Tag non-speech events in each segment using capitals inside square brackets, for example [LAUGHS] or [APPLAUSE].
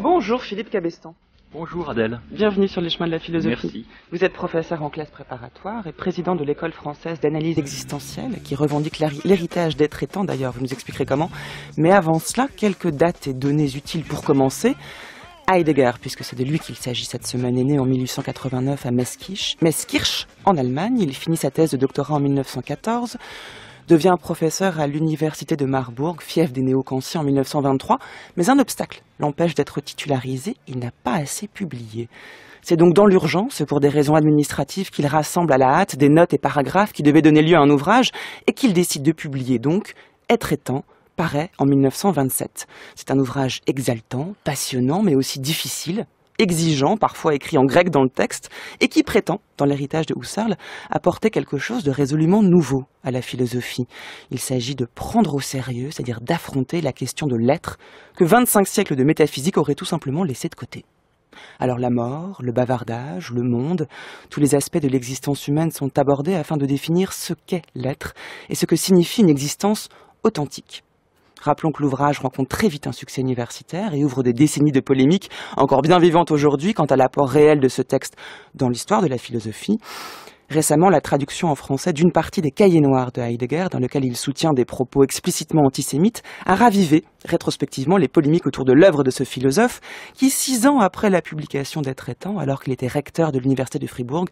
Bonjour Philippe Cabestan. Bonjour Adèle. Bienvenue sur les chemins de la philosophie. Merci. Vous êtes professeur en classe préparatoire et président de l'école française d'analyse existentielle qui revendique l'héritage des traitants d'ailleurs, vous nous expliquerez comment. Mais avant cela, quelques dates et données utiles pour commencer. Heidegger, puisque c'est de lui qu'il s'agit cette semaine, est né en 1889 à Meskirch, en Allemagne. Il finit sa thèse de doctorat en 1914 devient professeur à l'université de Marbourg, fief des néo en 1923, mais un obstacle l'empêche d'être titularisé, il n'a pas assez publié. C'est donc dans l'urgence, pour des raisons administratives, qu'il rassemble à la hâte des notes et paragraphes qui devaient donner lieu à un ouvrage et qu'il décide de publier donc Être étant paraît en 1927. C'est un ouvrage exaltant, passionnant, mais aussi difficile, exigeant, parfois écrit en grec dans le texte, et qui prétend, dans l'héritage de Husserl, apporter quelque chose de résolument nouveau à la philosophie. Il s'agit de prendre au sérieux, c'est-à-dire d'affronter la question de l'être que 25 siècles de métaphysique auraient tout simplement laissé de côté. Alors la mort, le bavardage, le monde, tous les aspects de l'existence humaine sont abordés afin de définir ce qu'est l'être et ce que signifie une existence authentique. Rappelons que l'ouvrage rencontre très vite un succès universitaire et ouvre des décennies de polémiques encore bien vivantes aujourd'hui quant à l'apport réel de ce texte dans l'histoire de la philosophie. Récemment, la traduction en français d'une partie des Cahiers noirs de Heidegger, dans lequel il soutient des propos explicitement antisémites, a ravivé rétrospectivement les polémiques autour de l'œuvre de ce philosophe, qui, six ans après la publication des traitants, alors qu'il était recteur de l'université de Fribourg,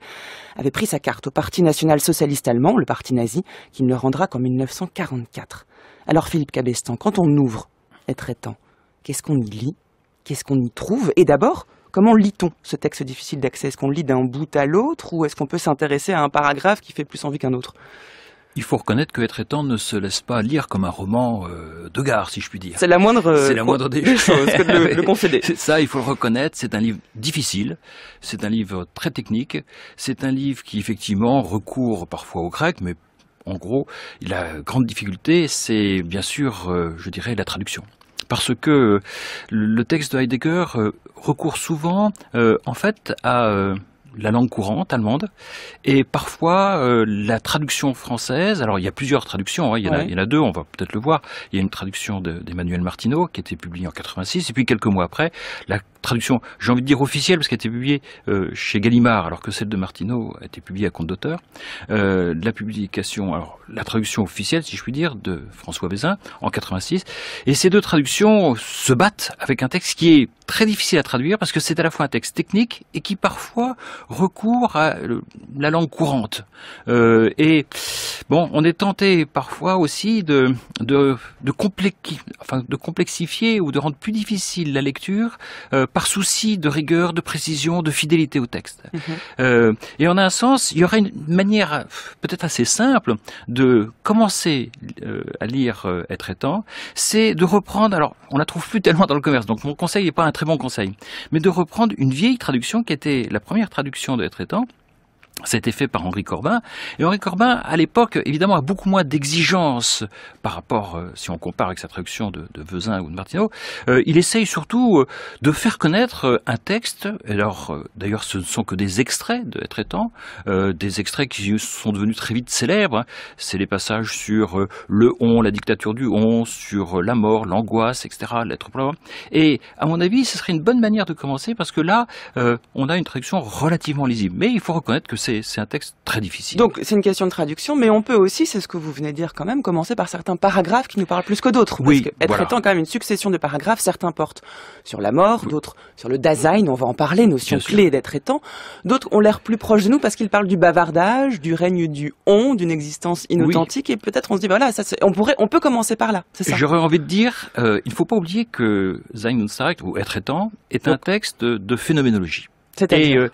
avait pris sa carte au Parti national socialiste allemand, le parti nazi, qu'il ne rendra qu'en 1944. Alors Philippe Cabestan, quand on ouvre être étant qu'est-ce qu'on y lit Qu'est-ce qu'on y trouve Et d'abord, comment lit-on ce texte difficile d'accès Est-ce qu'on lit d'un bout à l'autre ou est-ce qu'on peut s'intéresser à un paragraphe qui fait plus envie qu'un autre il faut reconnaître que Être étant ne se laisse pas lire comme un roman euh, de gare, si je puis dire. C'est la moindre, [LAUGHS] des choses que de le, [LAUGHS] le concéder. Ça, il faut le reconnaître, c'est un livre difficile, c'est un livre très technique, c'est un livre qui effectivement recourt parfois au grec, mais en gros, la grande difficulté, c'est bien sûr, euh, je dirais, la traduction. Parce que le texte de Heidegger euh, recourt souvent, euh, en fait, à la langue courante allemande, et parfois euh, la traduction française. Alors il y a plusieurs traductions, hein, il, y en a, il, y en a, deux, on va peut-être le voir. Il y a une traduction d'Emmanuel Martineau qui a été publiée en 86, et puis quelques mois après, la traduction, j'ai envie de dire officielle, parce qu'elle a été publiée euh, chez Gallimard, alors que celle de Martineau a été publiée à compte d'auteur. Euh, la publication, alors la traduction officielle, si je puis dire, de François Bézin en 86. Et ces deux traductions se battent avec un texte qui est très difficile à traduire parce que c'est à la fois un texte technique et qui parfois recours à la langue courante. Euh, et bon, on est tenté parfois aussi de, de, de, enfin, de complexifier ou de rendre plus difficile la lecture euh, par souci de rigueur, de précision, de fidélité au texte. Mhm. Euh, et en un sens, il y aurait une manière peut-être assez simple de commencer euh, à lire Être étant, c'est de reprendre, alors on la trouve plus tellement dans le commerce, donc mon conseil n'est pas un très bon conseil, mais de reprendre une vieille traduction qui était la première traduction de des c'était fait par Henri Corbin. Et Henri Corbin, à l'époque, évidemment, a beaucoup moins d'exigences par rapport, euh, si on compare avec sa traduction de, Vezin ou de Martineau. Euh, il essaye surtout euh, de faire connaître un texte. Alors, d'ailleurs, ce ne sont que des extraits de traitants des extraits qui sont devenus très vite célèbres. Hein. C'est les passages sur le on, la dictature du on, sur la mort, l'angoisse, etc., l'être Et à mon avis, ce serait une bonne manière de commencer parce que là, on a une traduction relativement lisible. Mais il faut reconnaître que c'est c'est un texte très difficile. Donc c'est une question de traduction, mais on peut aussi, c'est ce que vous venez de dire quand même, commencer par certains paragraphes qui nous parlent plus que d'autres. Oui, parce que être étant quand même une succession de paragraphes, certains portent sur la mort, d'autres sur le Dasein, on va en parler, notion clé d'être étant. D'autres ont l'air plus proches de nous parce qu'ils parlent du bavardage, du règne du on, d'une existence inauthentique, et peut-être on se dit, voilà, ça, on, pourrait, on peut commencer par là, c'est ça J'aurais envie de dire, euh, il ne faut pas oublier que Sein und ou être étant, est un texte de phénoménologie. Et euh,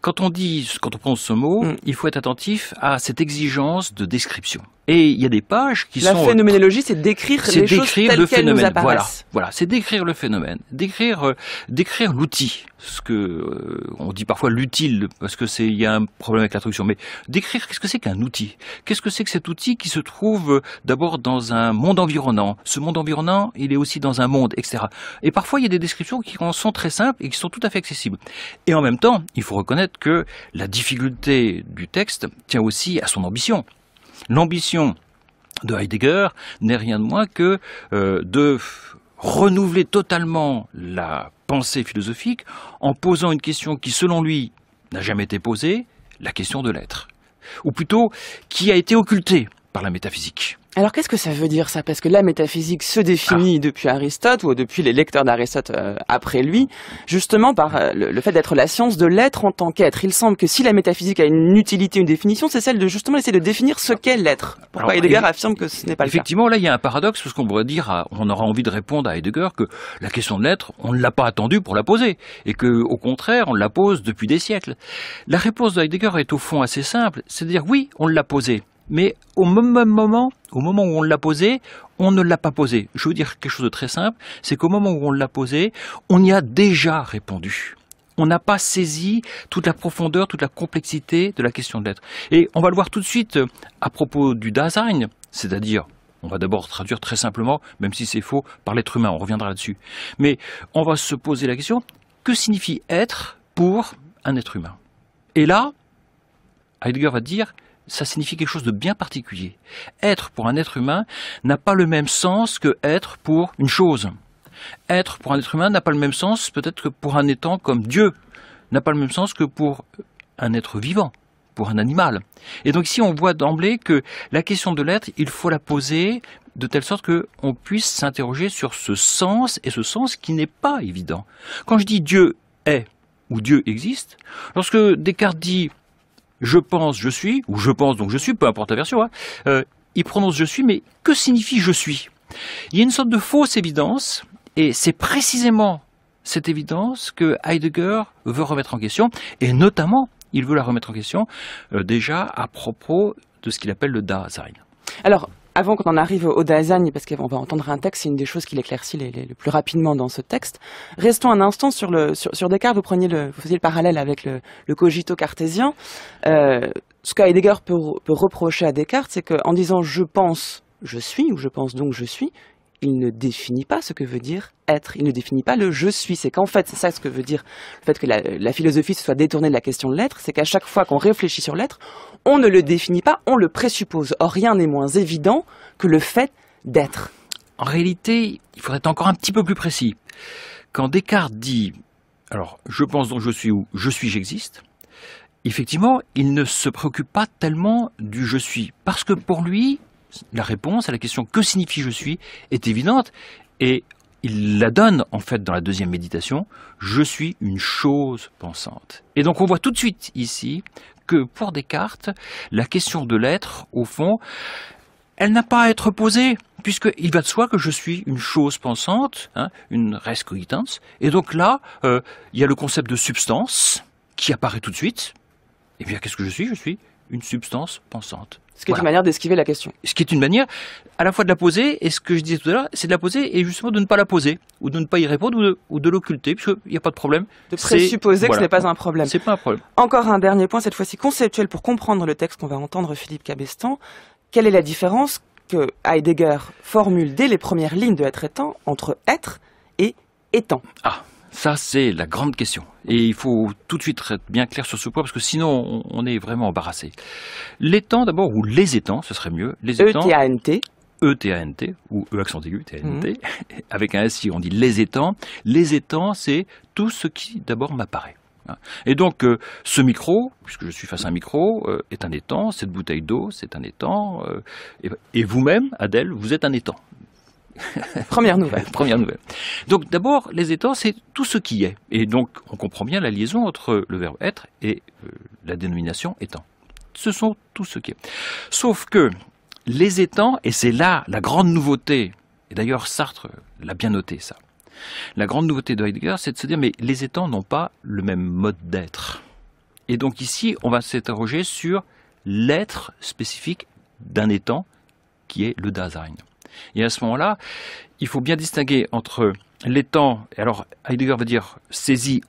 quand on dit, quand on pense ce mot, mm. il faut être attentif à cette exigence de description. Et il y a des pages qui sont... La phénoménologie, c'est décrire les choses telles qu'elles Nous apparaissent. Voilà, c'est décrire le phénomène, décrire, euh, décrire l'outil, ce que euh, on dit parfois l'utile, parce que c'est il y a un problème avec la traduction, mais décrire qu'est-ce que c'est qu'un outil, qu'est-ce que c'est que cet outil qui se trouve euh, d'abord dans un monde environnant. Ce monde environnant, il est aussi dans un monde, etc. Et parfois, il y a des descriptions qui en sont très simples et qui sont tout à fait accessibles. Et en même temps, il faut reconnaître que la difficulté du texte tient aussi à son ambition. L'ambition de Heidegger n'est rien de moins que euh, de renouveler totalement la pensée philosophique en posant une question qui, selon lui, n'a jamais été posée, la question de l'être. Ou plutôt, qui a été occultée par la métaphysique. Alors qu'est-ce que ça veut dire ça Parce que la métaphysique se définit ah. depuis Aristote ou depuis les lecteurs d'Aristote euh, après lui, justement par euh, le, fait d'être la science de l'être en tant qu'être. Il semble que si la métaphysique a une utilité, une définition, c'est celle de justement essayer de définir ce qu'est l'être. Pourquoi Heidegger affirme que ce n'est pas le cas Effectivement, là il y a un paradoxe parce qu'on pourrait dire, on aura envie de répondre à Heidegger que la question de l'être, on ne l'a pas attendue pour la poser et que au contraire on la pose depuis des siècles. La réponse de Heidegger est au fond assez simple, c'est-à-dire oui, on l'a posée mais au même moment, au moment où on l'a posé, on ne l'a pas posé. Je veux dire quelque chose de très simple, c'est qu'au moment où on l'a posé, on y a déjà répondu. On n'a pas saisi toute la profondeur, toute la complexité de la question de l'être. Et on va le voir tout de suite euh, à propos du design, c'est-à-dire, on va d'abord traduire très simplement, même si c'est faux, par l'être humain, on reviendra là-dessus. Mais on va se poser la question, que signifie être pour un être humain Et là, Heidegger va dire, ça signifie quelque chose de bien particulier. Être pour un être humain n'a pas le même sens que être pour une chose. Être pour un être humain n'a pas le même sens peut-être que pour un étant comme Dieu, n'a pas le même sens que pour un être vivant, pour un animal. Et donc ici on voit d'emblée que la question de l'être, il faut la poser de telle sorte qu'on puisse s'interroger sur ce sens et ce sens qui n'est pas évident. Quand je dis Dieu est ou Dieu existe, lorsque Descartes dit je pense je suis, ou je pense donc je suis, peu importe la version, hein, euh, il prononce je suis, mais que signifie je suis Il y a une sorte de fausse évidence, et c'est précisément cette évidence que Heidegger veut remettre en question, et notamment, il veut la remettre en question euh, déjà à propos de ce qu'il appelle le Dasein. Alors, avant qu'on en arrive au Dasein, parce qu'on va entendre un texte, c'est une des choses qu'il éclaircit le, plus rapidement dans ce texte. Restons un instant sur, le, sur, Descartes. Vous preniez le, vous faisiez le parallèle avec le, cogito cartésien. Euh, ce qu'Heidegger peut, peut reprocher à Descartes, c'est qu'en disant je pense, je suis, ou je pense donc je suis, il ne définit pas ce que veut dire être, il ne définit pas le je suis. C'est qu'en fait, c'est ça ce que veut dire le fait que la, philosophie se soit détournée de la question de l'être, c'est qu'à chaque fois qu'on réfléchit sur l'être, on ne le définit pas, on le présuppose. Or, rien n'est moins évident que le fait d'être. En réalité, il faudrait être encore un petit peu plus précis. Quand Descartes dit alors, je pense donc je suis ou « Je suis, j'existe. Effectivement, il ne se préoccupe pas tellement du je suis, parce que pour lui, la réponse à la question que signifie je suis est évidente. Et il la donne en fait dans la deuxième méditation, je suis une chose pensante. Et donc on voit tout de suite ici que pour Descartes, la question de l'être, au fond, elle n'a pas à être posée, puisqu'il va de soi que je suis une chose pensante, hein, une res cogitans. Et donc là, euh, il y a le concept de substance qui apparaît tout de suite. Et eh bien qu'est-ce que je suis Je suis une substance pensante. Ce qui est une manière d'esquiver la question. Ce qui est une manière à la fois de la poser, et ce que je disais tout à l'heure, c'est de la poser et justement de ne pas la poser, ou de ne pas y répondre, ou de, l'occulter, puisqu'il n'y a pas de problème. De présupposer que ce n'est pas un problème. C'est pas un problème. Encore un dernier point, cette fois-ci conceptuel, pour comprendre le texte qu'on va entendre, Philippe Cabestan. Quelle est la différence que Heidegger formule dès les premières lignes de Être étant entre être et étant ah. Ça, c'est la grande question. Et il faut tout de suite être bien clair sur ce point, parce que sinon, on est vraiment embarrassé. L'étang, d'abord, ou les étangs, ce serait mieux. Les E-T-A-N-T. E E-T-A-N-T, ou E accent aigu, T-A-N-T. [LAUGHS] Avec un S, on dit les étangs. Les étangs, c'est tout ce qui, d'abord, m'apparaît. Hein. Et donc, euh, ce micro, puisque je suis face à un micro, euh, est un étang, cette bouteille d'eau, c'est un étang, euh, et vous-même, Adèle, vous êtes un étang. [LAUGHS] Première nouvelle. [LAUGHS] Première nouvelle. Donc d'abord, les étangs, c'est tout ce qui est. Et donc on comprend bien la liaison entre le verbe être et euh, la dénomination étant. Ce sont tout ce qui est. Sauf que les étangs, et c'est là la grande nouveauté, et d'ailleurs Sartre l'a bien noté ça, la grande nouveauté de Heidegger, c'est de se dire, mais les étangs n'ont pas le même mode d'être. Et donc ici, on va s'interroger sur l'être spécifique d'un étang qui est le Dasein. Et à ce moment-là, il faut bien distinguer entre l'étang, et alors Heidegger veut dire saisi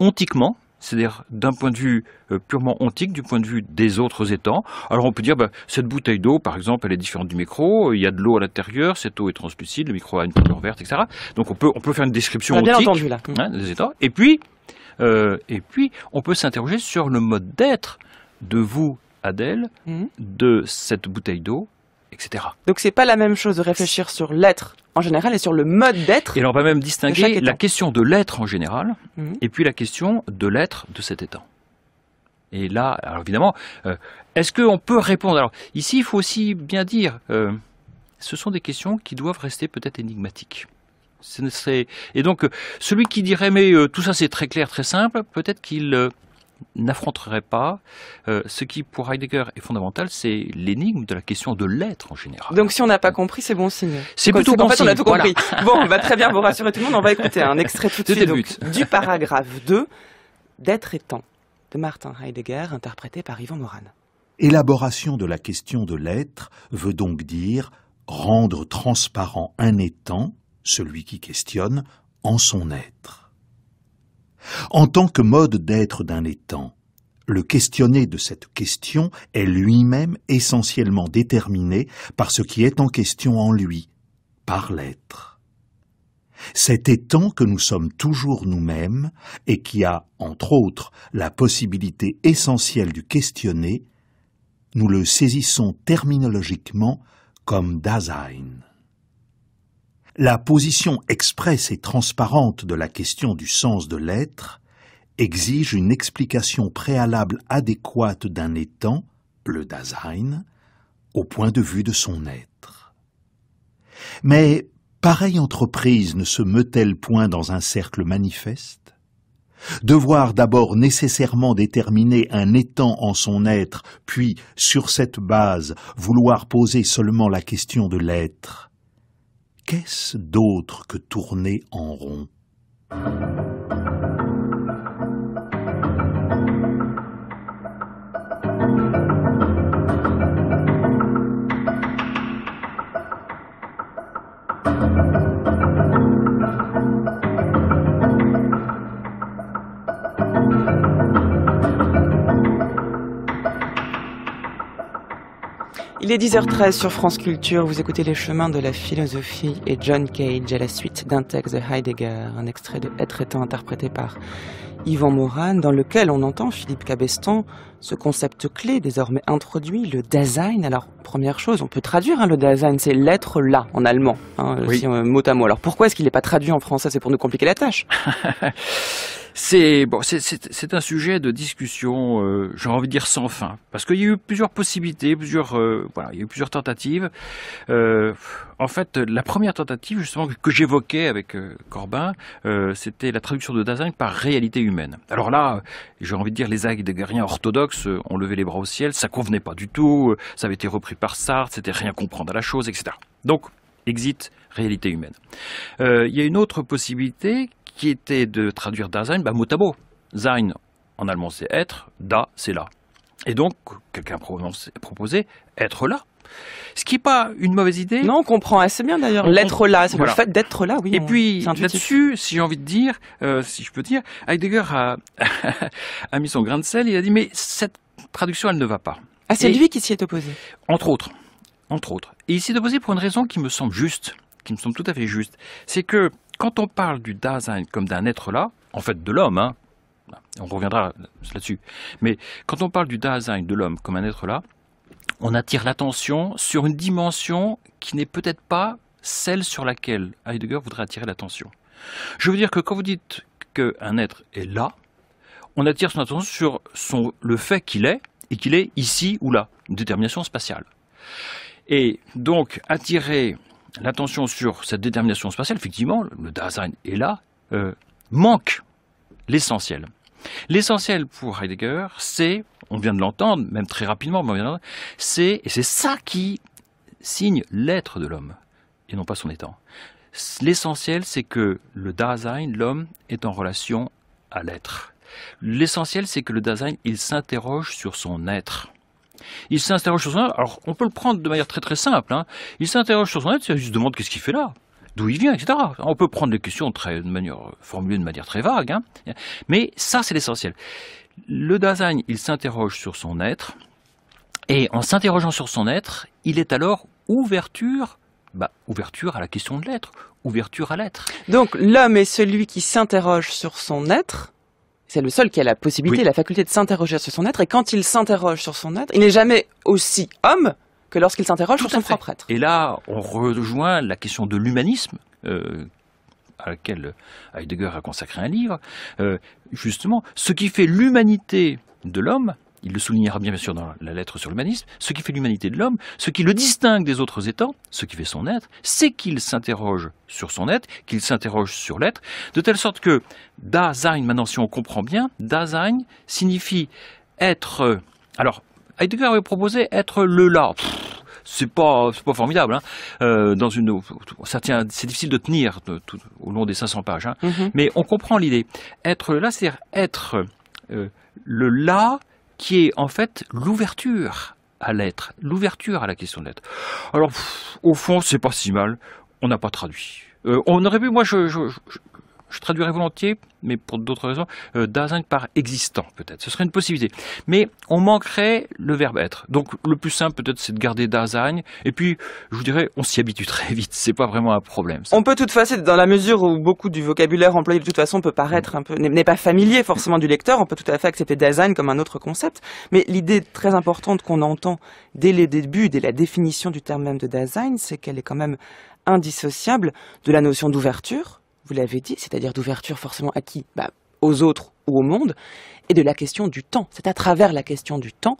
ontiquement, c'est-à-dire d'un point de vue euh, purement ontique, du point de vue des autres étangs. Alors on peut dire, bah, cette bouteille d'eau, par exemple, elle est différente du micro, il y a de l'eau à l'intérieur, cette eau est translucide, le micro a une couleur verte, etc. Donc on peut, on peut faire une description ontique hein, des étangs. Et puis, euh, et puis, on peut s'interroger sur le mode d'être de vous, Adèle, mhm. de cette bouteille d'eau etc. Donc c'est pas la même chose de réfléchir sur l'être en général et sur le mode d'être. Et on va même distinguer la question de l'être en général mhm. et puis la question de l'être de cet état. Et là, alors évidemment, euh, est-ce qu'on peut répondre Alors ici, il faut aussi bien dire, euh, ce sont des questions qui doivent rester peut-être énigmatiques. Et donc, euh, celui qui dirait mais tout ça c'est très clair, très simple, peut-être qu'il n'affronterait pas euh, ce qui, pour Heidegger, est fondamental, c'est l'énigme de la question de l'être en général. Donc si on n'a pas compris, c'est bon signe. C'est plutôt bon en fait, signe. on a tout compris. [LAUGHS] Bon, on va très bien, vous rassurer tout le monde, on va écouter un extrait tout de suite donc, du paragraphe 2 d'être et temps de Martin Heidegger, interprété par Yvan Moran. Élaboration de la question de l'être veut donc dire rendre transparent un étant, celui qui questionne, en son être. En tant que mode d'être d'un étang, le questionné de cette question est lui-même essentiellement déterminé par ce qui est en question en lui, par l'être. Cet étang que nous sommes toujours nous-mêmes et qui a, entre autres, la possibilité essentielle du questionné, nous le saisissons terminologiquement comme Dasein. La position expresse et transparente de la question du sens de l'être exige une explication préalable adéquate d'un étant, le Dasein, au point de vue de son être. Mais pareille entreprise ne se meut-elle point dans un cercle manifeste Devoir d'abord nécessairement déterminer un étant en son être, puis, sur cette base, vouloir poser seulement la question de l'être, qu'est-ce d'autre que tourner en rond Il est 10h13 sur France Culture, vous écoutez Les chemins de la philosophie et John Cage à la suite d'un texte de Heidegger, un extrait de Être étant interprété par Yvan Moran, dans lequel on entend Philippe Cabestan, ce concept clé désormais introduit, le design Alors, première chose, on peut traduire hein, le design, c'est l'être là en allemand, hein, mot à mot. Alors, pourquoi est-ce qu'il n'est pas traduit en français C'est pour nous compliquer la tâche. [LAUGHS] C'est bon, c'est un sujet de discussion, euh, j'ai envie de dire sans fin, parce qu'il y a eu plusieurs possibilités, plusieurs euh, voilà, il y a eu plusieurs tentatives. Euh, en fait, la première tentative justement que, j'évoquais avec Corbin, c'était la traduction de Dasein par réalité humaine. Alors là, j'ai envie de dire les heideggeriens orthodoxes ont levé les bras au ciel, ça convenait pas du tout, ça avait été repris par Sartre, c'était rien comprendre à la chose, etc. Donc exit réalité humaine. il y a une autre possibilité qui était de traduire Da Sein, bah, mot à Sein, en allemand, c'est être, Da, c'est là. Et donc, quelqu'un proposé être là. Ce qui n'est pas une mauvaise idée. Non, on comprend assez bien d'ailleurs. L'être là, c'est le fait d'être là, oui. Et puis là-dessus, si j'ai envie de dire, euh, si je peux dire, Heidegger a, [LAUGHS] a mis son grain de sel. Il a dit mais cette traduction, elle ne va pas. Ah, c'est lui qui s'y est opposé. Entre autres, entre autres. Et il s'y est opposé pour une raison qui me semble juste, qui me semble tout à fait juste, c'est que quand on parle du Dasein comme d'un être là, en fait de l'homme, hein, on reviendra là-dessus, mais quand on parle du Dasein de l'homme comme un être là, on attire l'attention sur une dimension qui n'est peut-être pas celle sur laquelle Heidegger voudrait attirer l'attention. Je veux dire que quand vous dites qu'un être est là, on attire son attention sur le fait qu'il est et qu'il est ici ou là, une détermination spatiale. Et donc attirer l'attention sur cette détermination spatiale, effectivement, le Dasein est là, euh, manque l'essentiel. L'essentiel pour Heidegger, c'est, on vient de l'entendre, même très rapidement, c'est, et c'est ça qui signe l'être de l'homme, et non pas son étant. L'essentiel, c'est que le Dasein, l'homme, est en relation à l'être. L'essentiel, c'est que le Dasein, il s'interroge sur son être. Il s'interroge sur son être, Alors, on peut le prendre de manière très très simple. Hein. Il s'interroge sur son être, il se demande qu'est-ce qu'il fait là d'où il vient, etc. On peut prendre les questions de manière, euh, formulées de manière très vague, hein. mais ça, c'est l'essentiel. Le Dasein, il s'interroge sur son être, et en s'interrogeant sur son être, il est alors ouverture, bah, ouverture à la question de l'être, ouverture à l'être. Donc l'homme est celui qui s'interroge sur son être, c'est le seul qui a la possibilité, la faculté de s'interroger sur son être. Et quand il s'interroge sur son être, il n'est jamais aussi homme que lorsqu'il s'interroge sur son propre être. Et là, on rejoint la question de l'humanisme. Euh, à laquelle Heidegger a consacré un livre, euh, justement, ce qui fait l'humanité de l'homme, il le soulignera bien, sûr dans la lettre sur l'humanisme, ce qui fait l'humanité de l'homme, ce qui le distingue des autres états, ce qui fait son être, c'est qu'il s'interroge sur son être, qu'il s'interroge sur l'être, de telle sorte que Dasein, maintenant si on comprend bien, Dasein signifie être... Alors, Heidegger avait proposé être le là. C'est pas, pas formidable. Hein. Euh, dans une, c'est difficile de tenir au long des 500 pages. Hein. Mm-hmm. Mais on comprend l'idée. Être le là, c'est-à-dire être euh, le là qui est en fait l'ouverture à l'être, l'ouverture à la question de l'être. Alors, au fond, c'est pas si mal, on n'a pas traduit. Euh, on aurait pu, moi, je, je traduirais volontiers, mais pour d'autres raisons, euh, par existant peut-être. Ce serait une possibilité. Mais on manquerait le verbe être. Donc le plus simple peut-être c'est de garder Dasein. Et puis je vous dirais, on s'y habitue très vite. C'est pas vraiment un problème. On peut toute façon, dans la mesure où beaucoup du vocabulaire employé de toute façon peut paraître un peu n'est pas familier forcément du lecteur, on peut tout à fait accepter Dasein comme un autre concept. Mais l'idée très importante qu'on entend dès les débuts, dès la définition du terme même de Dasein, c'est qu'elle est quand même indissociable de la notion d'ouverture vous l'avez dit, c'est-à-dire d'ouverture forcément à bah, Aux autres ou au monde, et de la question du temps. C'est à travers la question du temps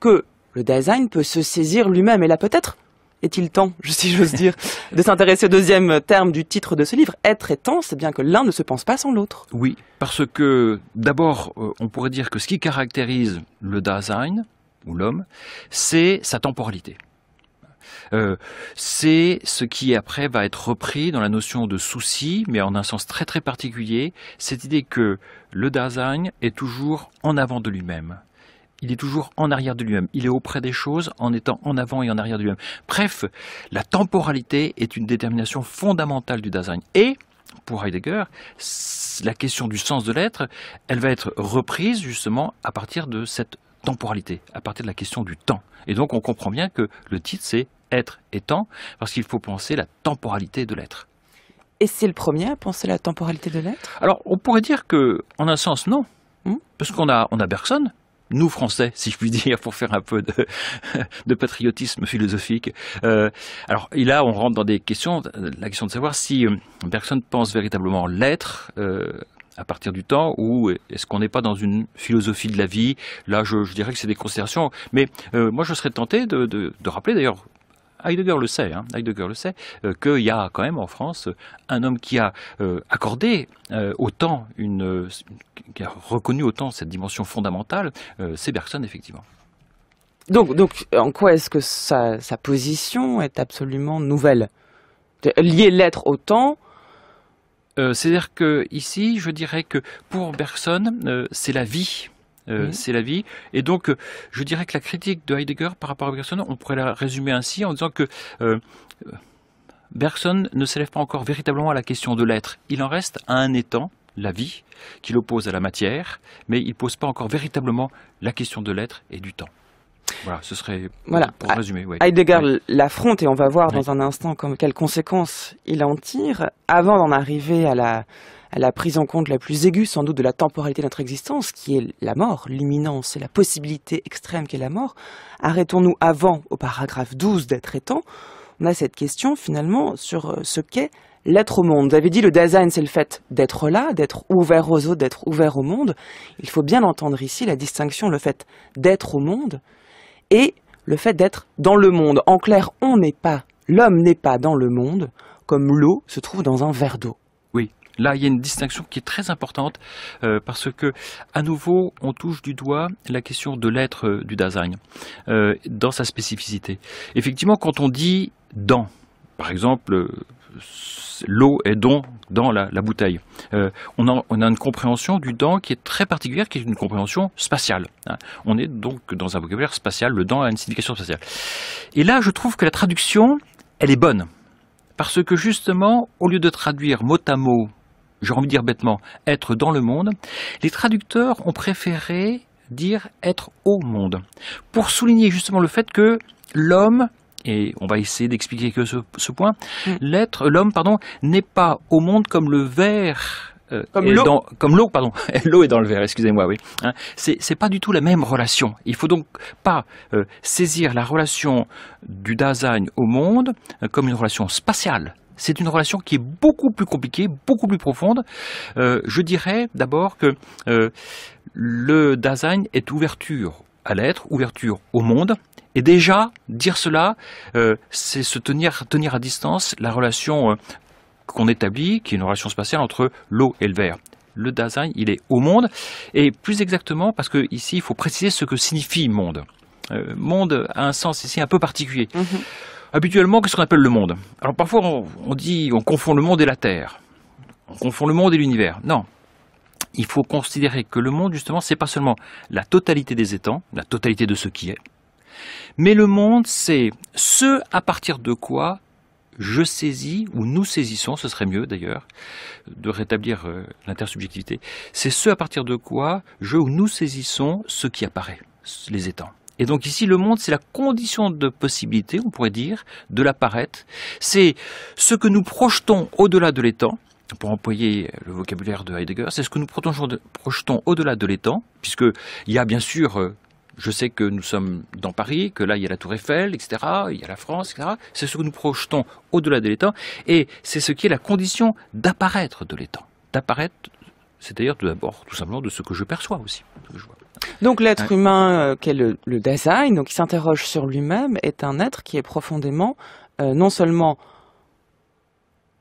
que le design peut se saisir lui-même. Et là, peut-être, est-il temps, [LAUGHS] si j'ose dire, [LAUGHS] de s'intéresser au deuxième terme du titre de ce livre Être et temps, c'est bien que l'un ne se pense pas sans l'autre. Oui, parce que d'abord, euh, on pourrait dire que ce qui caractérise le design, ou l'homme, c'est sa temporalité. Euh, c'est ce qui après va être repris dans la notion de souci, mais en un sens très très particulier, cette idée que le Dasein est toujours en avant de lui-même. Il est toujours en arrière de lui-même. Il est auprès des choses en étant en avant et en arrière de lui-même. Bref, la temporalité est une détermination fondamentale du Dasein. Et, pour Heidegger, la question du sens de l'être, elle va être reprise justement à partir de cette temporalité, à partir de la question du temps. Et donc on comprend bien que le titre c'est être et temps, parce qu'il faut penser la temporalité de l'être. Et c'est le premier à penser la temporalité de l'être Alors, on pourrait dire que, en un sens, non. Hmm parce qu'on a, on a Bergson, nous Français, si je puis dire, pour faire un peu de, [LAUGHS] patriotisme philosophique. Euh, alors et là, on rentre dans des questions, la question de savoir si personne euh, pense véritablement l'être. Euh, à partir du temps ou est-ce qu'on n'est pas dans une philosophie de la vie Là, je, dirais que c'est des considérations. Mais moi, je serais tenté de rappeler d'ailleurs Heidegger le sait, hein, Heidegger le sait, euh, qu'il y a quand même en France euh, un homme qui a euh, accordé autant une, qui a reconnu autant cette dimension fondamentale, c'est Bergson effectivement. Donc, donc, en quoi est-ce que sa, position est absolument nouvelle Liée l'être au temps, C'est-à-dire que ici, je dirais que pour Bergson, c'est la vie euh, c'est la vie. Et donc, euh, je dirais que la critique de Heidegger par rapport à Bergson, on pourrait la résumer ainsi en disant que euh, Bergson ne s'élève pas encore véritablement à la question de l'être. Il en reste à un étant, la vie, qui l'oppose à la matière, mais il ne pose pas encore véritablement la question de l'être et du temps. Voilà, ce serait pour résumer. Heidegger l'affronte et on va voir dans un instant quelles conséquences il en tire. Avant d'en arriver à la, à la prise en compte la plus aiguë sans doute de la temporalité de notre existence, qui est la mort, l'imminence et la possibilité extrême qu'est la mort, arrêtons-nous avant, au paragraphe 12 d'être temps. on a cette question finalement sur euh, ce qu'est l'être au monde. Vous avez dit le design c'est le fait d'être là, d'être ouvert aux autres, d'être ouvert au monde. Il faut bien entendre ici la distinction, le fait d'être au monde et le fait d'être dans le monde. En clair, on n'est pas, l'homme n'est pas dans le monde comme l'eau se trouve dans un verre d'eau. Là, il y a une distinction qui est très importante euh, parce que, à nouveau, on touche du doigt la question de l'être euh, du Dasein euh, dans sa spécificité. Effectivement, quand on dit dans, par exemple, l'eau est don dans la, bouteille. on, a, une compréhension du dent qui est très particulière, qui est une compréhension spatiale. Hein. On est donc dans un vocabulaire spatial, le dans » a une signification spatiale. Et là, je trouve que la traduction, elle est bonne. Parce que justement, au lieu de traduire mot à mot j'ai envie de dire bêtement, être dans le monde, les traducteurs ont préféré dire être au monde, pour souligner justement le fait que l'homme, et on va essayer d'expliquer que ce, point, mm. l'être, l'homme, pardon, n'est pas au monde comme le verre. Euh, comme l'eau. pardon. [LAUGHS] l'eau est dans le verre, excusez-moi, oui. Hein, c'est pas du tout la même relation. Il faut donc pas euh, saisir la relation du Dasein au monde euh, comme une relation spatiale c'est une relation qui est beaucoup plus compliquée, beaucoup plus profonde. Euh, je dirais d'abord que euh, le Dasein est ouverture à l'être, ouverture au monde. Et déjà, dire cela, euh, c'est se tenir, tenir à distance la relation qu'on établit, qui est une relation spatiale entre l'eau et le verre le Dasein, il est au monde. Et plus exactement, parce qu'ici, il faut préciser ce que signifie monde. monde a un sens ici un peu particulier. Mm-hmm. Habituellement, qu'est-ce qu'on appelle le monde Alors parfois, on, dit, on confond le monde et la Terre. On confond le monde et l'univers. Non, il faut considérer que le monde, justement, c'est pas seulement la totalité des étangs, la totalité de ce qui est, mais le monde, c'est ce à partir de quoi je saisis, ou nous saisissons, ce serait mieux d'ailleurs, de rétablir euh, l'intersubjectivité, c'est ce à partir de quoi je ou nous saisissons ce qui apparaît, les étangs. Et donc ici, le monde, c'est la condition de possibilité, on pourrait dire, de l'apparaître. C'est ce que nous projetons au-delà de l'étang, pour employer le vocabulaire de Heidegger, c'est ce que nous projetons au-delà de l'étang, puisqu'il y a bien sûr euh, je sais que nous sommes dans Paris, que là il y a la Tour Eiffel, etc., il y a la France, etc. C'est ce que nous projetons au-delà de l'étang, et c'est ce qui est la condition d'apparaître de l'étang. D'apparaître, cest d'ailleurs d'abord, tout simplement, de ce que je perçois aussi, ce que je vois. Donc l'être humain, euh, qu'est le, le, Dasein, donc qui s'interroge sur lui-même, est un être qui est profondément euh, non seulement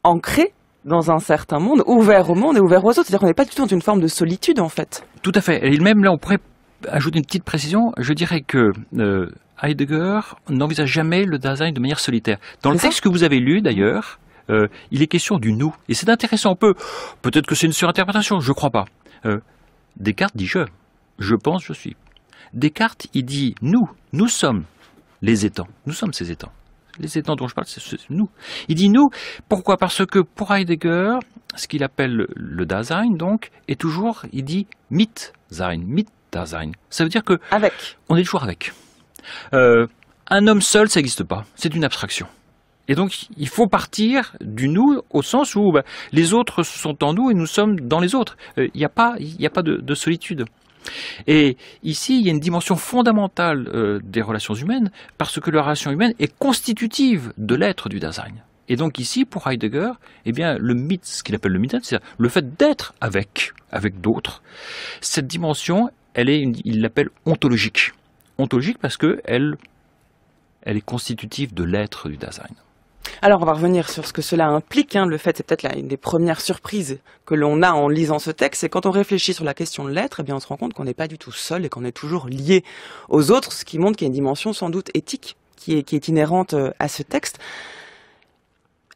ancré dans un certain monde, ouvert au monde et ouvert aux autres. C'est-à-dire qu'on n'est pas du tout dans une forme de solitude, en fait. Tout à fait. Et même là, on pourrait ajouter une petite précision. Je dirais que euh, Heidegger n'envisage jamais le design de manière solitaire. Dans le texte que vous avez lu, d'ailleurs, il est question du nous. Et c'est intéressant. un peut, peut-être que c'est une surinterprétation, je ne crois pas. Descartes dit je je pense, je suis. Descartes, il dit nous, nous sommes les étangs, nous sommes ces étangs. Les étangs dont je parle, c'est nous. Il dit nous, pourquoi Parce que pour Heidegger, ce qu'il appelle le Dasein, donc, est toujours, il dit mit sein, mit Dasein. Ça veut dire que. On est toujours avec. Euh, un homme seul, ça n'existe pas. C'est une abstraction. Et donc, il faut partir du nous au sens où bah, les autres sont en nous et nous sommes dans les autres. Euh, il n'y a pas, y a pas de solitude. Et ici, il y a une dimension fondamentale euh, des relations humaines, parce que la relation humaine est constitutive de l'être du Dasein. Et donc ici, pour Heidegger, eh bien, le mythe, ce qu'il appelle le mythe, c'est le fait d'être avec, avec d'autres, cette dimension, elle est, il l'appelle ontologique. Ontologique parce qu'elle elle est constitutive de l'être du Dasein. Alors on va revenir sur ce que cela implique. Hein. Le fait, c'est peut-être une des premières surprises que l'on a en lisant ce texte, c'est quand on réfléchit sur la question de l'être, eh bien on se rend compte qu'on n'est pas du tout seul et qu'on est toujours lié aux autres, ce qui montre qu'il y a une dimension sans doute éthique qui est inhérente euh, à ce texte.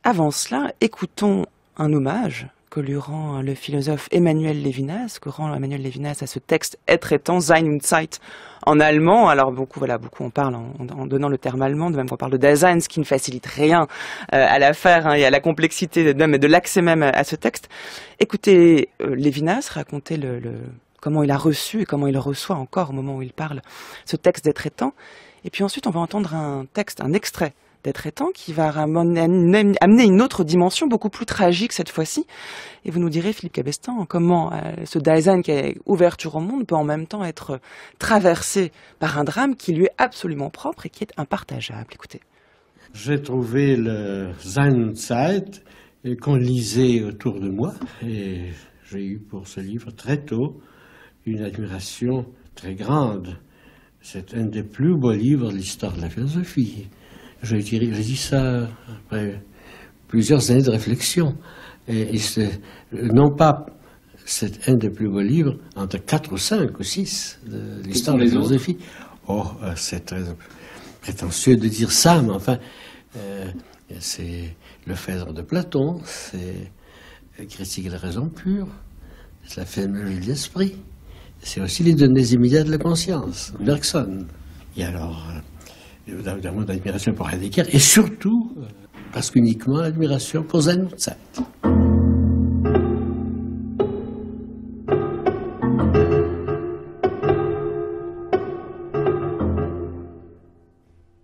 Avant cela, écoutons un hommage que lui rend le philosophe Emmanuel Lévinas, que rend Emmanuel Lévinas à ce texte Être étant Sein und Zeit en allemand. Alors beaucoup, voilà, beaucoup on parle en, donnant le terme allemand, de même qu'on parle de Dasein, ce qui ne facilite rien euh, à l'affaire hein, et à la complexité de, de l'accès même à ce texte. Écoutez, euh, Lévinas Levinas comment il a reçu et comment il reçoit encore au moment où il parle ce texte d'être étant. Et puis ensuite, on va entendre un texte, un extrait d'être traitants, qui va amener une autre dimension, beaucoup plus tragique cette fois-ci. Et vous nous direz, Philippe Cabestan, comment euh, ce Daisan qui est ouverture au monde peut en même temps être traversé par un drame qui lui est absolument propre et qui est impartageable. Écoutez. J'ai trouvé le Zen qu'on lisait autour de moi et j'ai eu pour ce livre très tôt une admiration très grande. C'est un des plus beaux livres de l'histoire de la philosophie je dis j'ai dit ça euh, après plusieurs années de réflexion. Et, non pas c'est un des plus beaux livres, entre 4 ou 5 ou 6 de l'histoire de la philosophie. Oh, euh, c'est très prétentieux de dire ça, mais enfin, euh, c'est le Phèdre de Platon, c'est Critique de la raison pure, c'est la phénoménologie de l'esprit, c'est aussi les données immédiates de la conscience, Bergson. Et alors, d'admiration pour Heidegger, et surtout, euh, parce qu'uniquement, admiration pour Zen